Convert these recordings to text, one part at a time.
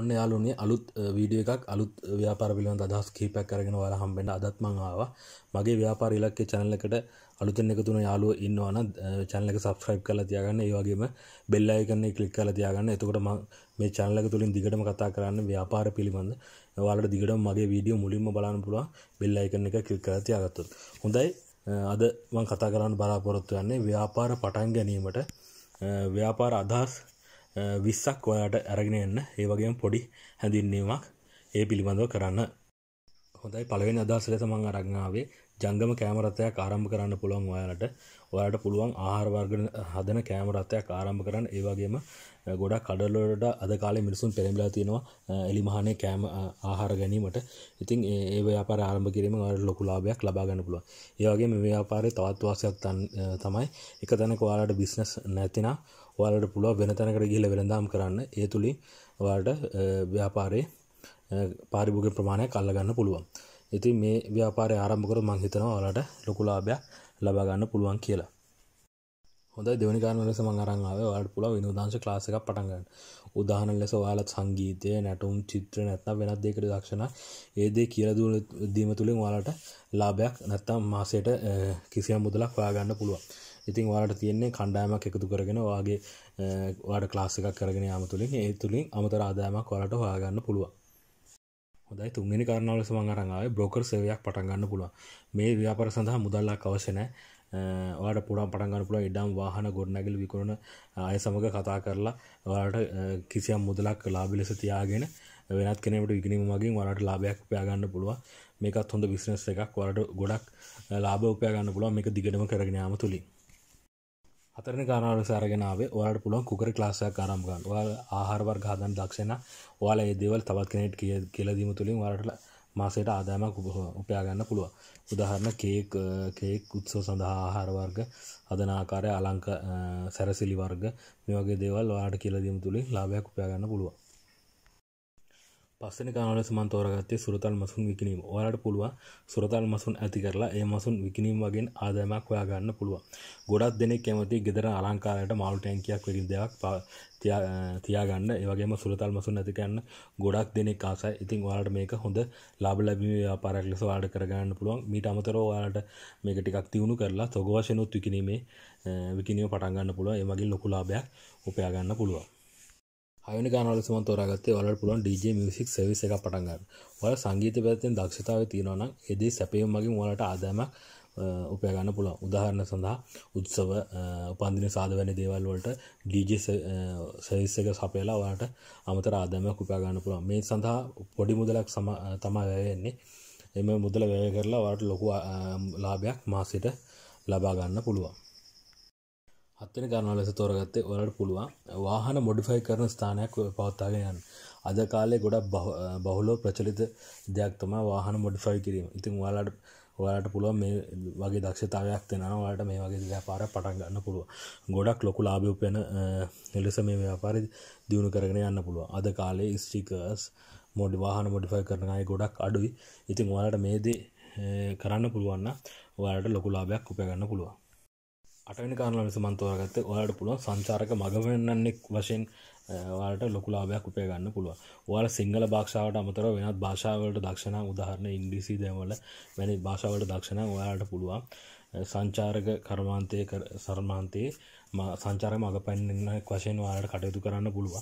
ඔන්න යාලුනේ අලුත් වීඩියෝ එකක් අලුත් ව්‍යාපාර පිළිබඳ අදහස් කීපයක් අරගෙන ඔයාලා හම්බෙන්න අදත් මං ආවා. මගේ ව්‍යාපාර ඉලක්කය channel එකට අලුතෙන් එකතු වෙන යාළුවෝ ඉන්නවා නම් channel එක subscribe කරලා තියාගන්න. ඒ වගේම bell icon එක click කරලා තියාගන්න. එතකොට මම මේ channel එක තුලින් දිගටම කතා කරන්න ව්‍යාපාර පිළිබඳ ඔයාලට දිගටම මගේ වීඩියෝ මුලින්ම බලන්න පුළුවන්. bell icon එක click කරලා තියාගත්තොත්. හොඳයි. අද මං කතා කරන්න බලාපොරොත්තු වෙන්නේ ව්‍යාපාර පටන් ගැනීමට ව්‍යාපාර අදහස් විස්සක් ඔයාට ඇරගෙන එන්න ඒ වගේම පොඩි හැඳින්වීමක් ඒ පිළිබඳව කරන්න හොඳයි පළවෙනි අදහස් ලෙස මම අරගෙන ආවේ ජංගම කැම රථයක් ආරම්භ කරන්න පුළුවන් ඔයාලට. ඔයාලට පුළුවන් ආහාර වර්ග හදන කැම රථයක් ආරම්භ කරන්න. ඒ වගේම ගොඩක් කඩවල වලට අද කාලේ මිනිසුන් පෙළඹලා තිනවා එලිමහනේ කැම ආහාර ගැනීමට. ඉතින් ඒ ව්‍යාපාරය ආරම්භ කිරීමෙන් ඔයාලට ලොකු ලාභයක් ලබා ගන්න පුළුවන්. ඒ වගේම මේ ව්‍යාපාරයේ තවත් වාසියක් තමයි එක තැනක ඔයාලට බිස්නස් නැතිනම් ඔයාලට පුළුව වෙන තැනකට ගිහිල වෙළඳම් කරන්න ඒ තුළින් වාට ව්‍යාපාරය පාරිභෝග ප්‍රමාණය කල්ලගන්න පුළුවන් ඉති මේ ව්‍යාපාරය ආරම්භකර මංහිතනවා ඔලට ලොකුලාභයක් ලබාගන්න පුළුවන් කියලා හොඳ දෙවනිකාන ලෙස මංගරංාව වාට පුල විනිදාංශ ලාසික පටන්ගන්න උදාහන ලෙස වාලත් සංගීතය නැටුම් චිත්‍ර නැත්නම් වෙනත් දෙකට දක්ෂණ ඒදේ කියලදු දීම තුළින් වාලට ලාභයක් නැත්තම් මාසයට කිසියම් මුදලක් හොයාගන්න පුළුවන් ඉතින් වාලට තියෙන්නේ කණ්ඩායමක් එකතු කරගෙන වාගේ වාඩ ක්ලාස් එකක් කරගෙන යාම තුළින් ඒ තුළින් අමතර ආදායමක් වලට හොයාගන්න පුළුවන් හොදයි තුන්ගනි කරනාවල සමන් අරඟාවේ බ්‍රෝකර් සවයක් පටන්ගන්න පුළුව මේ ව්‍යාපර සඳහා මුදල්ලක් අවශනෑ වාට පුඩා පටන්ගන්න පුළ ඉඩම් වාහන ගොඩනැගල විකරුණ අය සමඟ කතා කරලා වාට කිසියම් මුදලක් ලාබිලෙස තියාගෙන වෙනත් කෙනෙට ඉගෙනීමමගින් වලට ලාභයක් පයාගන්න පුළුව මේකත් හොඳ විිස්නස් එකක් වලට ගොඩක් ලාබ උපයාගන්න පුළුව මේක දිගටම කරගෙනයාම තුළින් අතරන කාරාල සාරගෙනාව ඔයාට පුළුවන් කුකර ලාසයක් ආරම් ගන්න ආහාරවර් ගාදන් දක්ෂණ ඔයාල ඒ දෙවල් තවත් කෙනෙට් කිය කියලදීම තුළින් වරට මාසයට ආදායමක් උපයාගන්න පුළුව උදාහරණ කේක් කේක් උත්සෝ සඳහා ආහාරවර්ග අදන ආකාරය අලංක සැරසිලි වර්ග මේ වගේ දේවල් වාට කියලදීම තුළින් ලාභයක් උපයාගන්න පුළුවන් පස්සන කානල සමන් තෝරගත්තේ සුරතල් මසුන් විකිනීම ඔයාලට පුළුවන් සුරතල් මසුන් ඇති කරලා ඒ මසුන් විකිනීම වගේ ආදායමක් හොයාගන්න පුළුවන් ගොඩක් දෙනෙක් කැමති ගෙදර අලංකාරයට මාළු ටැංකියක් වගේ දෙයක් තියාගන්න ඒවගේම සුරතල් මසුන් ඇතිකන්න ගොඩක් දෙනෙක් ආසයි ඉතින් වාලට මේක හොඳ ලාබ ලැබී ව්‍යාපාරක් ලෙස වාඩ කරගන්න පුළුවන් මීට අමතර වාලට මේක ටිකක් තිවුණු කරලා තොග වශයනුත් විකිනීමේ විකිනීම පටන්ගන්න පුළුව ඒමගේ ලොකුලාභයක් උපයාගන්න පුළුවන් අයනි ගානලසම තොරගත්තේ වලට පුළුවන් DJ මියසික් සවිස එක පටන්ගන්න වල සංගීත පැත්තෙන් දක්ෂතාව තියෙනවනම් එදේ සැපයම් මගින් වලට ආදෑමක් උපයගන්න පුළ උදාහරණ සඳහා උත්සව උපන්දින සාධ වැනි දේවල් වලට DJ සවිස් එක සපයලා වලට අමතර ආදෑමයක් උපයාගන්න පුළුවන් මේ සඳහා පොඩි මුදලක් සම තමා වැයවෙන්නේ එම මුදල වැය කරලා වට ලොකු ලාභයක් මාසයට ලබාගන්න පුළුවන් හත්වෙන ගන්නවා ලෙස තෝරගත්තේ ඔයාලට පුළුවන් වාහන මොඩිෆයි කරන ස්ථානයක් පවත්වාගෙන යන්න. අද කාලේ ගොඩක් බහුලව ප්‍රචලිත දෙයක් තමයි වාහන මොඩිෆයි කිරීම. ඉතින් ඔයාලට ඔයාලට පුළුවන් මේ වගේ දක්ෂතාවයක් දෙනවා ඔයාලට මේ වගේ ව්‍යාපාරයක් පටන් ගන්න පුළුවන්. ගොඩක් ලොකු ලාභ උපයන ලෙස මේ ව්‍යාපාරය දියුණු කරගෙන යන්න පුළුවන්. අද කාලේ ස්ටිකර්ස් මොඩි වාහන මොඩිෆයි කරන අය ගොඩක් අඩුයි. ඉතින් ඔයාලට මේ දේ කරන්න පුළුවන් නම් ඔයාලට ලොකු ලාභයක් උපයගන්න පුළුවන්. අටනි කාරලස මන්තවරගත්ත ඔයාට පුළුවන් සංචාරක මගමන්නෙක් වශයෙන් වාට ලොකුලාභයක් උපය ගන්න පුළුව වාල සිංහල භාක්ෂාවට අමතර වෙනත් භාෂාවලට දක්ෂණ උදාහරණ ඉන්දිසි දමල වැනි භාෂාවට දක්ෂණ ඔයාට පුළුවන් සංචාරක කර්මාන්තය සර්මාන්තයේ සංචාර මඟ පැන්නෙක් වශයෙන් වාට කටයුතු කරන්න පුළුව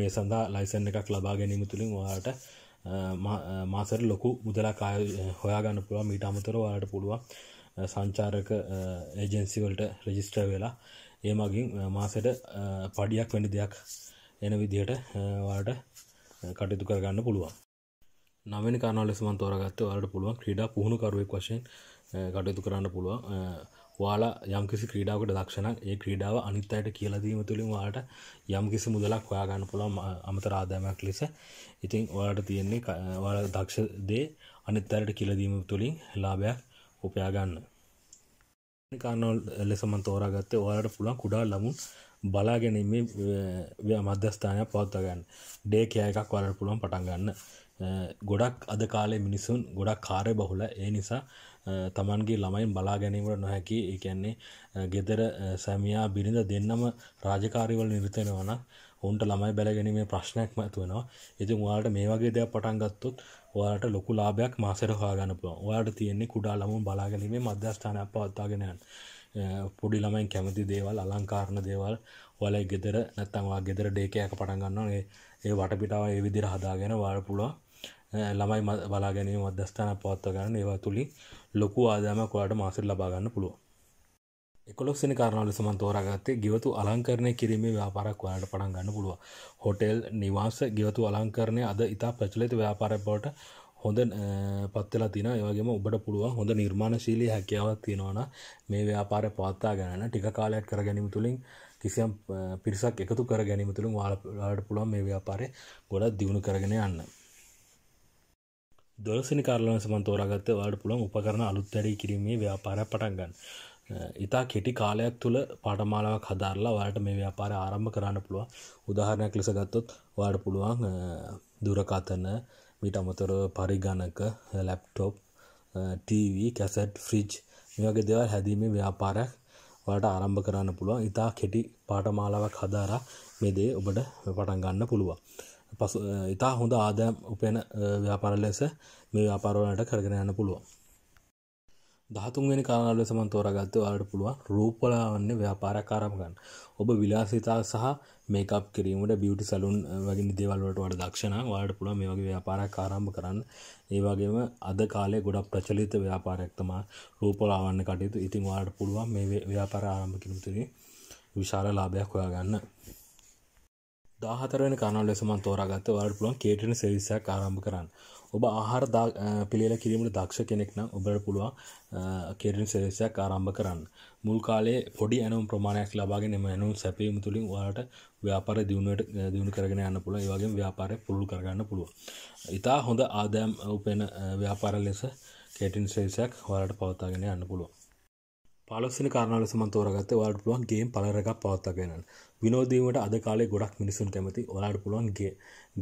මේ සඳහා ලයිසන් එකක් ලබා ගැනීම තුළින් වාට මාසර ලොකු මුදලකාය හොයාගන්න පුළුව මීට අමතර වාට පුළුවන් සංචාරක ඒජන්සිවලට රෙජිස්ටර් වෙලා ඒ මගින් මාසට පඩියක් වැඩි දෙයක් එන විදිහට වාට කටයුතු කරගන්න පුළුවන් නවෙන කානාලෙසමන් තෝරගත්ත වලට පුළුවන් ක්‍රීඩා පුහුණුකරුවෙක් වශයෙන් කටයුතු කරන්න පුළුවන් වාලා යම්කිසි ක්‍රීඩාවට දක්ෂණක් ඒ ක්‍රීඩාව අනිත් අයට කියලදීම තුළින් වාට යම්කිසි මුදලක් හොයාගන්න පුළන් අමතර ආදාමයක් ලෙස ඉතිං ඔයාට තියෙන්නේ වාල දක්ෂ දේ අනිත් අයට කියලදීම තුළින් ලාභයක් උපයා ගන්න කාරණවල් ලෙසමන් තෝරාගත්තේ ඔයාලට පුළුවන් කුඩා ළමුන් බලා ගැනීමේ මධ්‍යස්ථානයක් පවත්වා ගන්න ඩේ කෑ එකක් වලට පුළුවන් පටන් ගන්න ගොඩක් අද කාලේ මිනිසුන් ගොඩක් කාර්ය බහුල ඒ නිසා තමන්ගේ ළමයින් බලා ගැනීමට නොහැකි ඒ කියන්නේ ගෙදර සැමියා බිරිඳ දෙන්නම රාජකාරිවල නිරත වෙනවා නම් ඔවුන්ට ළමයි බැලගැනීමේ ප්‍රශ්නයක් ඇතුවෙනවා ඉතින් වාට මේ වගේ දෙයක් පටන්ගත්තුත් ඔයාට ලොකු ලාභයක් මාසර හොයාගන්න පුළුවන් ඔයාට තියෙන්නේ කුඩා ළමුන් බලාගැනීමේ මධ්‍යස්ථානයක් පවත්වාගෙන යන පොඩි ළමයින් කැමති දේවල් අලංකාරණ දේවල් ඔයාලා ගෙදර නැත්තම් ඔයා ගෙදර ඩේකයක පටන් ගන්නවා ඒ ඒ වටපිටාව ඒ විදිහට හදාගෙන ඔයාලා පුළුවන් ළමයි බලාගැනීමේ මධ්‍යස්ථානයක් පවත්වා ගන්න ඒවා තුලින් ලොකු ආදායමක් ඔයාලට මාසෙට ලබා ගන්න පුළුවන් එකොලොක්සිනි කාරණාවල සමන් තෝරාගත්තේ ගෙවතු අලංකරණය කිරීමේ ව්‍යාපාරක් ඔයාලට පටන් ගන්න පුළුවන්. හොටෙල් නිවාස ගෙවතු අලංකරණය අද ඉතා ප්‍රචලිත ව්‍යාපාරයක් බවට හොඳ පත්වෙලා තින ඒවගේම ඔබට පුළුවන් හොඳ නිර්මාණශීලී හැකියාවක් තියෙනවන මේ ව්‍යාපාරය පවත්තා ගැන ටික කාලයක් කර ගැනීම තුළින් කිසියම් පිරිසක් එකතු කර ගැනීම තුළින් වාලට පුළුවන් මේ ව්‍යාපාරය ගොඩක් දියුණු කරගෙන යන්න. දොලසිනි කාරලන සමන් තෝරාගත්ත වාඩ පුළුවන් උපකරන අලුත්තැරී කිරීමේ ව්‍යාපාරයක් පටන්ගන්න ඉතා කෙටි කාලයක් තුළ පාටමාලාවක් හදාරලා වලට මේ ව්‍යාපාර ආරම්භ කරන්න පුළුව උදාහරණයක් ලෙස ගත්තොත් වාඩ පුළුවන් දුරකතන මිට අමතර පරිගණක ලැප්ටොප් TV කැසට් ෆ්‍රිජ් මේගේ දෙවල් හැදීමේ ව්‍යාපාරයක් වලට ආරම්භ කරන්න පුළුවන් ඉතා කෙටි පාටමාලාවක් හදාර මෙදේ ඔබට පටන් ගන්න පුළුවන් පසු ඉතා හොඳ ආදෑම් උපෙන ව්‍යාපාර ලෙස මේ ව්‍යාපාරවලට කරගෙන යන්න පුළුවන් දහතුන්වෙනි කාරණාව ලෙස මම තෝරාගත්තේ ඔයාලට පුළුවන් රූපලාවන්‍ය ව්‍යාපාරකාරම් ගන්න. ඔබ විලාසිතා සහ මේකප් කිරීමට බියුටි සැලූන් වගේ දේවල් වලට වඩා දක්ෂ නම් ඔයාලට පුළුවන් මේ වගේ ව්‍යාපාරයක් ආරම්භ කරන්න. ඒ වගේම අද කාලේ ගොඩක් ප්‍රචලිත ව්‍යාපාරයක් තමයි රූපලාවන්‍ය කටයුතු. ඉතින් ඔයාලට පුළුවන් මේ ව්‍යාපාර ආරම්භ කිරීම තුලින් විශාල ලාභයක් හොයාගන්න. 14 වෙනි කාරණාව ලෙස මම තෝරාගත්තේ ඔයාලට පුළුවන් කේටරින් සර්විස් එකක් ආරම්භ කරන්න. ඔබ ආහාර පිළිල කිරීමට දක්ෂ කෙනෙක් නම් ඔබට පුළුවන් කෙරින් සෙරෙසයක් ආරම්භ කරන්න. මුල් කාලේ පොඩි ඇනුම් ප්‍රමාණයක් ලබාගෙන එම ඇනුම් සැපයීම තුළින් ඔයාලට ව්‍යාපාරය දියුණුවට දියුණු කරගෙන යන්න පුළුවන්. ඒ වගේම ව්‍යාපාරය පුළුල් කරගන්න පුළුවන්. ඊට හොඳ ආදායම් උපයන ව්‍යාපාර ලෙස කෙටින් සෙරෙසයක් ඔයාලට පවත්වාගෙන යන්න පුළුවන්. පලොස්සන කාරණල සමන් තෝරගත්ත වලට පුළුවන් ගේ පලරක් පවත්තගෙන විනෝදීමට අද කාලේ ගොඩක් මිනිසුන් කැමති ඔලාට පුළුවන්ගේ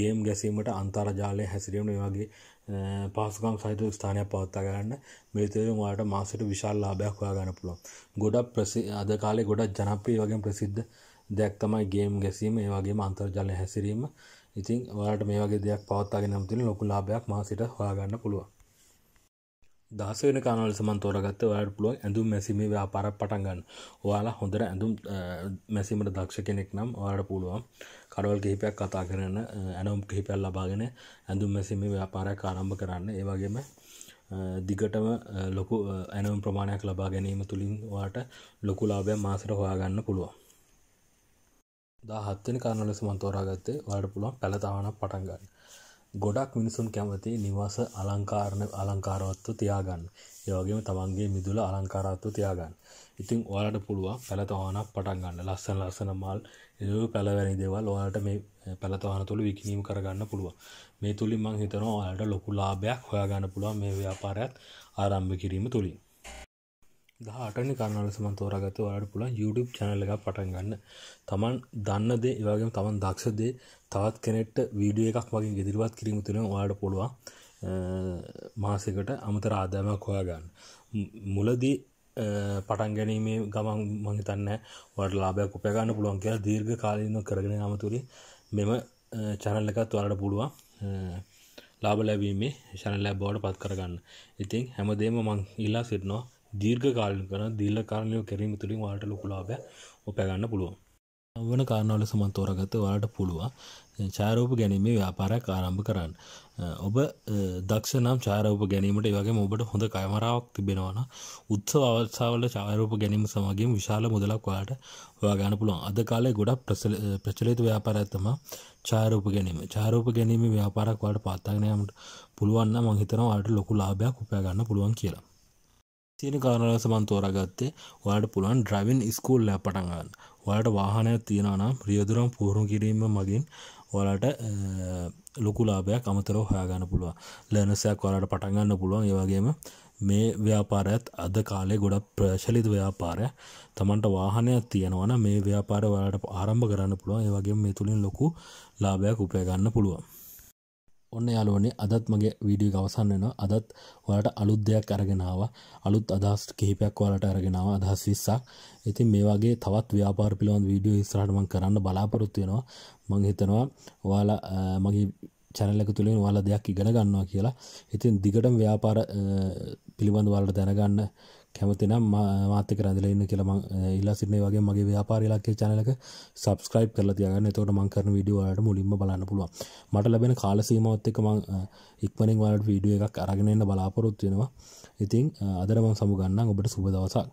ගේම් ගැසීමට අන්තර්ජාලය හැසිරීම වගේ පාසුකම් සහිත ස්ථානයක් පවත්තා ගන්න මේතේ වාට මාසට විශාල් ලාභයක් හොයාගන්න පුළුවන් ගොඩක් ප්‍රසි අද කාලේ ගොඩක් ජනප්‍රිය වගේ ප්‍රසිද්ධ දෙයක් තමයි ගේම් ගැසීම ඒ වගේම අන්තර්ජාලය හැසිරීම ඉතින් ඔයාලට මේ වගේ දෙයක් පවත්තාගෙන නම් තියෙන ලොකු ලාභයක් මාසෙට හොයාගන්න පුළුවන් දහස වෙන කානවල සමන් තෝරගත්ත ඔයාට පුළුවන් ඇඳුම් මැසීමේ ව්‍යාපාර පටන්ගන්න ඔයාලා හොඳර ඇඳුම් මැසීමට දක්ෂ කෙනෙක් නම් ඔයාට පුළුවන් කඩවල් කිහිපයක් කතා කරන්න ඇනුම් කිහිපැල් ලබාගෙන ඇඳුම් මැසීමේ ව්‍යාපාරයක් ආරම්භ කරන්න ඒවගේම දිගටම ලොකු ඇනුම් ප්‍රමාණයක් ලබා ගැනීම තුළින් වාට ලොකුලාබය මාසර හොයාගන්න පුළුවන් දා හත්වෙන කාරණල සමන්තෝරාගත්තේ වාට පුළුවන් පැළතාවනක් පටන්ගන්න ගොඩක් මිනිසුන් කැමති නිවාස අලංකාරණ අලංකාරවත්ව තියාගන්න ඒවගේම තමන්ගේ මිදුල අලංකාරත්ව තියාගන්න ඉතින් ඔයාලට පුළුවන් පැළතවානක් පටන් ගන්න ලස්සන ලස්සන මල් එ පැළවැනි දේවල් ඔයාලට මේ පැළතවාන තුළ විකිනීම් කරගන්න පුළුව මේ තුළින් මං හිතනවා ඔයාලට ලොකු ලාභයක් හොයාගන්න පුළුවන් මේ ව්‍යාපාරයක්ත් ආරම්භ කිරීම තුළින් දාටනි කන්නලසම තෝරගත වඩ පුලන් YouTube චැනල එක පටන් ගන්න තමන් දන්න දේ ඒවගේ තමන් දක්ෂ දේ තවත් කෙනෙක්ට වීඩිය එකක් වගේ ඉදිරිවත් කිරීම තුළ වාඩ පුළුවන් මාසකට අමතර ආදාමයක් හොයා ගන්න මුලදී පටන් ගැනීමේ ගමන් මහිතන්න වඩ ලාබයක් උපයගන්න පුළුවන් කියලා දීර්ඝ කාලීන කරගෙන අමතුරින් මෙම චැනල් එකත් වලට පුළුවන් ලාබ ලැබීමේ ශන ලැබ්බවට පත් කරගන්න ඉතින් හැමදේම මං ඉල්ලා සිටනවා දීර්ඝ කාලින් කරන දීල්ල කාරණයෝ කිරීම තුළින් වාට ලොකුලාබ උපැගන්න පුළුවන් වන කාරණවල සමන්තෝරගත වාට පුළුවන් චාරෝප ගැනීමේ ව්‍යාපාරයක් ආරම්භ කරන්න ඔබ දක්ෂනම් චාරෝප ගැනීමට වගේ ඔබට හොඳ කයමරාවක් තිබෙනවන උත්ස අවසාාවල චාරෝප ගැනීම සමගින් විශාල මුදලක් වාට වාගන්න පුළුවන් අද කාලේ ගොඩක් ප්‍රචලිත ව්‍යාපාර ඇතම චාරෝප ගැනීම චාරෝප ගැනීම ව්‍යාපාරක් වාට පාත්තාගනයමට පුළුවන්න මහිතනවාට ලොකු ලාභයක් උපයගන්න පුළුවන් කියලා තියෙන කාරණාව සමන් තෝරාගත්තේ ඔයාලට පුළුවන් ඩ්‍රයිවින් ස්කූල් එකක් පටන් ගන්න. ඔයාලට වාහනයක් තියෙනවා නම් රියදුරම් පුහුණු කිරීම මගින් ඔයාලට ලොකු ලාභයක් අමතරව හොයාගන්න පුළුවන්. ලර්නර්ස් එකක් ඔයාලට පටන් ගන්න පුළුවන්. ඒ වගේම මේ ව්‍යාපාරයත් අද කාලේ ගොඩක් ප්‍රචලිත ව්‍යාපාරයක්. Tamanට වාහනයක් තියෙනවා නම් මේ ව්‍යාපාරය ඔයාලට ආරම්භ කරන්න පුළුවන්. ඒ වගේම මේ තුලින් ලොකු ලාභයක් උපය ගන්න පුළුවන්. ඔන්න යාලුවනේ අදත් මගේ වීඩිය අවසන් වෙන අදත් ඔයාට අලුත් දෙයක් අරගෙනාව අලුත් අදහස් කිහිපයක් ඔයාලට අරගෙනාව අදහස් විස්සක් ඉතින් මේ වගේ තවත් ව්‍යාපාර පිළිබඳ වීඩියෝ ඉස්සරහට මම කරන්න බලාපොරොත්තු වෙනවා මම හිතනවා ඔයාලා මගේ චැනල්ලක තුළින් වල දෙයක් ඉගෙන ගන්නවා කියලා ඉතින් දිගටම ව්‍යාපාර පිළිබඳ වලට දැනගන්න කැමතිනම් මාතක රැඳලඉන්න කියලම ඉල්ලා සිටන්නේ වගේ මගේ ව්‍යාපාරිලක්කේ චැනලක සබස්ක්‍රයිබ් කරල තියගන්න තොට මංකරන විඩියෝලට මුලින්ම බලන්න පුළුව මට ලැබෙන කාලසීමමත් එක මං ඉක්මනින් වලට වීඩිය එකක් අරගෙනන්න බලාපොරොත්වෙනවා ඉතිං අදරමං සමුගන්න ඔබට සුබදවසක්